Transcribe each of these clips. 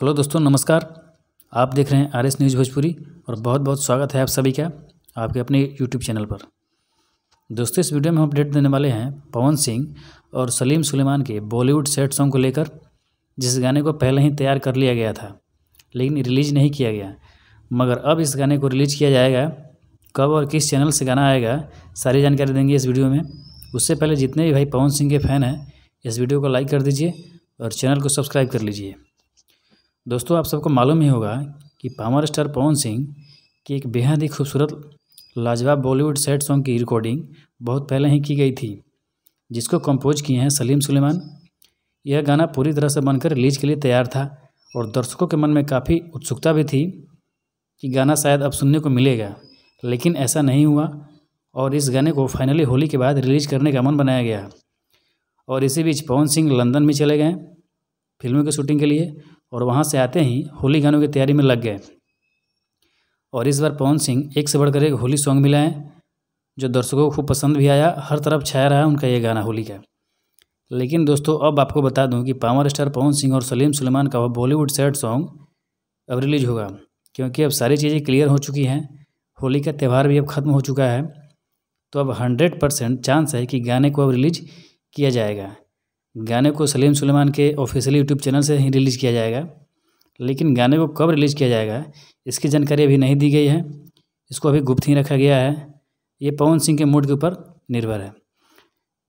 hello दोस्तों नमस्कार आप देख रहे हैं आर एस न्यूज़ भोजपुरी और बहुत बहुत स्वागत है आप सभी का आपके अपने यूट्यूब चैनल पर दोस्तों इस वीडियो में हम अपडेट देने वाले हैं पवन सिंह और सलीम सुलेमान के बॉलीवुड सेट सॉन्ग को लेकर जिस गाने को पहले ही तैयार कर लिया गया था लेकिन रिलीज नहीं किया गया मगर अब इस गाने को रिलीज किया जाएगा कब और किस चैनल से गाना आएगा सारी जानकारी देंगे इस वीडियो में उससे पहले जितने भी भाई पवन सिंह के फैन हैं इस वीडियो को लाइक कर दीजिए और चैनल को सब्सक्राइब कर लीजिए दोस्तों आप सबको मालूम ही होगा कि पावर स्टार पवन सिंह की एक बेहद ही खूबसूरत लाजवाब बॉलीवुड सैड सॉन्ग की रिकॉर्डिंग बहुत पहले ही की गई थी जिसको कंपोज किए हैं सलीम सुलेमान यह गाना पूरी तरह से बनकर रिलीज के लिए तैयार था और दर्शकों के मन में काफ़ी उत्सुकता भी थी कि गाना शायद अब सुनने को मिलेगा लेकिन ऐसा नहीं हुआ और इस गाने को फाइनली होली के बाद रिलीज करने का मन बनाया गया और इसी बीच पवन सिंह लंदन में चले गए फिल्मों की शूटिंग के लिए और वहाँ से आते ही होली गानों की तैयारी में लग गए और इस बार पवन सिंह एक से बढ़कर एक होली सॉन्ग मिला है जो दर्शकों को खूब पसंद भी आया हर तरफ छाया रहा उनका ये गाना होली का लेकिन दोस्तों अब आपको बता दूं कि पावर स्टार पवन सिंह और सलीम सुलेमान का वह बॉलीवुड सैड सॉन्ग अब रिलीज होगा क्योंकि अब सारी चीज़ें क्लियर हो चुकी हैं होली का त्यौहार भी अब ख़त्म हो चुका है तो अब हंड्रेड परसेंट चांस है कि गाने को अब रिलीज किया जाएगा गाने को सलीम सुलेमान के ऑफिशियली यूट्यूब चैनल से ही रिलीज़ किया जाएगा लेकिन गाने को कब रिलीज़ किया जाएगा इसकी जानकारी अभी नहीं दी गई है इसको अभी गुप्त ही रखा गया है ये पवन सिंह के मूड के ऊपर निर्भर है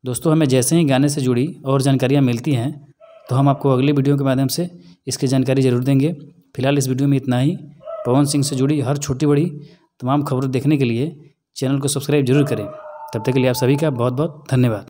दोस्तों हमें जैसे ही गाने से जुड़ी और जानकारियाँ मिलती हैं तो हम आपको अगली वीडियो के माध्यम से इसकी जानकारी ज़रूर देंगे फिलहाल इस वीडियो में इतना ही पवन सिंह से जुड़ी हर छोटी बड़ी तमाम खबरों देखने के लिए चैनल को सब्सक्राइब जरूर करें तब तक के लिए आप सभी का बहुत बहुत धन्यवाद